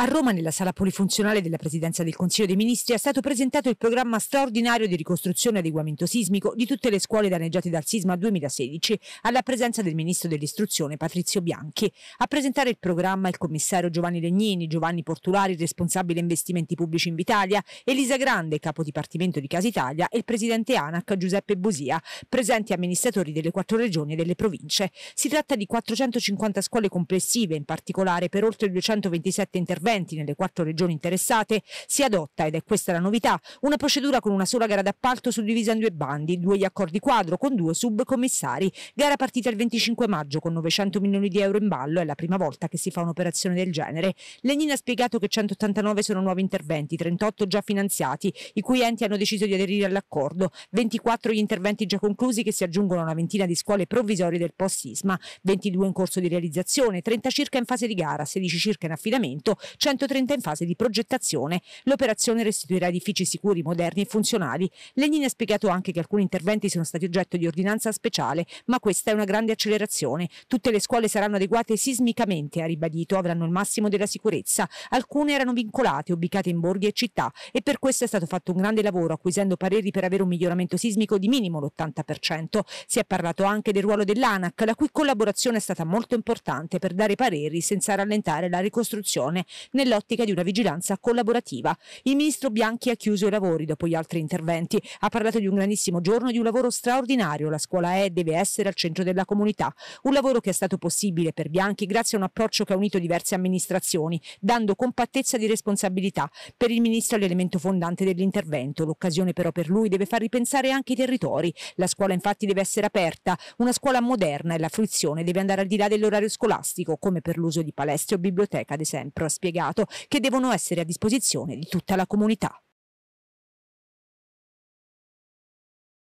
A Roma, nella sala polifunzionale della Presidenza del Consiglio dei Ministri, è stato presentato il programma straordinario di ricostruzione e adeguamento sismico di tutte le scuole danneggiate dal sisma 2016, alla presenza del Ministro dell'Istruzione Patrizio Bianchi. A presentare il programma il commissario Giovanni Legnini, Giovanni Portulari, responsabile investimenti pubblici in Vitalia, Elisa Grande, capo dipartimento di Casa Italia e il presidente ANAC Giuseppe Bosia, presenti amministratori delle quattro regioni e delle province. Si tratta di 450 scuole complessive, in particolare per oltre 227 interventi interventi nelle quattro regioni interessate, si adotta, ed è questa la novità, una procedura con una sola gara d'appalto suddivisa in due bandi, due gli accordi quadro con due subcommissari. Gara partita il 25 maggio con 900 milioni di euro in ballo, è la prima volta che si fa un'operazione del genere. Legnini ha spiegato che 189 sono nuovi interventi, 38 già finanziati, i cui enti hanno deciso di aderire all'accordo, 24 gli interventi già conclusi che si aggiungono a una ventina di scuole provvisorie del post-sisma, 22 in corso di realizzazione, 30 circa in fase di gara, 16 circa in affidamento, 130 in fase di progettazione. L'operazione restituirà edifici sicuri, moderni e funzionali. Lenin ha spiegato anche che alcuni interventi sono stati oggetto di ordinanza speciale, ma questa è una grande accelerazione. Tutte le scuole saranno adeguate sismicamente, ha ribadito, avranno il massimo della sicurezza. Alcune erano vincolate, ubicate in borghi e città e per questo è stato fatto un grande lavoro acquisendo pareri per avere un miglioramento sismico di minimo l'80%. Si è parlato anche del ruolo dell'ANAC, la cui collaborazione è stata molto importante per dare pareri senza rallentare la ricostruzione nell'ottica di una vigilanza collaborativa. Il ministro Bianchi ha chiuso i lavori dopo gli altri interventi. Ha parlato di un grandissimo giorno e di un lavoro straordinario. La scuola è e deve essere al centro della comunità. Un lavoro che è stato possibile per Bianchi grazie a un approccio che ha unito diverse amministrazioni, dando compattezza di responsabilità. Per il ministro è l'elemento fondante dell'intervento. L'occasione però per lui deve far ripensare anche i territori. La scuola infatti deve essere aperta, una scuola moderna e la fruizione deve andare al di là dell'orario scolastico, come per l'uso di palestre o biblioteca, ad esempio, ha spiegato spiegato che devono essere a disposizione di tutta la comunità.